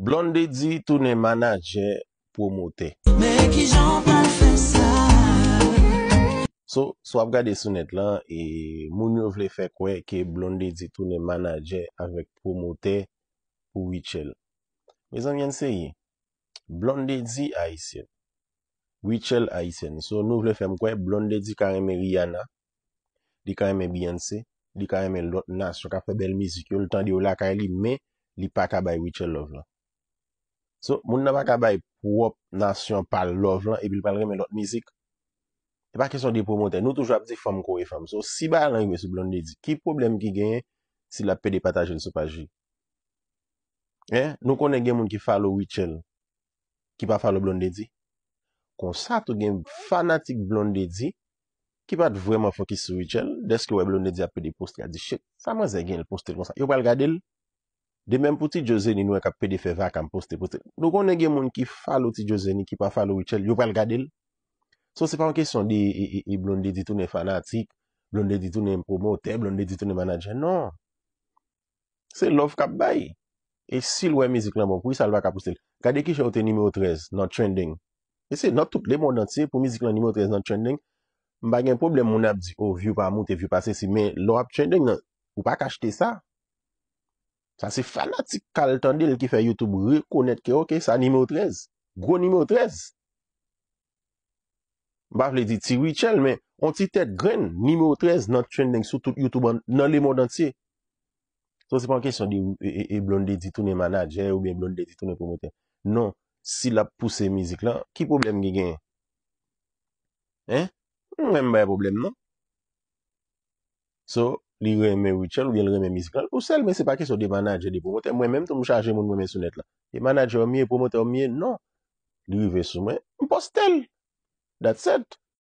Blondie di toune manajè pou motè. So, sou ap gade sounet lan, e moun nou vle fè kwe ke Blondie di toune manajè avèk pou motè pou Wichelle. Mè zan mwen se yi? Blondie di a isen. Wichelle a isen. So, nou vle fè mwen kwe Blondie di kareme Rihanna, di kareme Beyoncé, di kareme Nas, choka fè bel mizik yo, l'tan di ou la kare li, mè li paka bay Wichelle love lan. So, moun nan pa kabay prop nasyon pal love lan, e bil pal remen dot mizik. E pa kesyon di pou monten, nou toujwa pti fom kowe fom. So, si ba lan yon mwen sou Blond Lady, ki problem ki genye si la pede pata jen se pa jen? Eh, nou konen gen moun ki follow Richelle, ki pa follow Blond Lady. Kon sa tou gen fanatik Blond Lady, ki pa vreman fokis sou Richelle, deske wè Blond Lady a pede post kadi chek, sa man ze gen yon postel kon sa. Yo pal gade l? De menm pou ti Jose ni nou e kap pede feva kan poste poste. Nou kon ne gen moun ki falo ti Jose ni, ki pa falo Wichelle, yo pal gade l. So se pa an kesyon de yi blonde ditoun e fanatik, blonde ditoun e promote, blonde ditoun e manager, non. Se love kap bay. E sil wè mizik lan moun, pou yi salwa kap poste l. Kade ki chen wote nime o trez, non trending. E se not tout le moun dan tse, pou mizik lan nime o trez, non trending. M bagen pou blè moun ap di o oh, view pa moun, te view pa se si, men lò ap trending nan, pou pa kachte sa. Sa se fana ti kal tande le ki fè YouTube rekonèt ke ok, sa nime o trez. Gro nime o trez. Baf le di ti richel, men. On ti tèt gren, nime o trez nan trend denk sou YouTube nan le mod ansye. So se pan kesyon di e blondé ditounen manaj, e ou bi e blondé ditounen promote. Non, si la pousse mizik lan, ki problem genye? He? Mwen mwen mwen mwen mwen mwen mwen mwen mwen mwen mwen mwen mwen mwen. So, Li reme wichel ou li reme miziknal pou sel. Men se pa ki sou de manager, de promoter. Mwen menm tou mou chaje moun mwen men sunet la. De manager o miye, promoter o miye, non. Li vive sou mwen, m pos tel. That's it.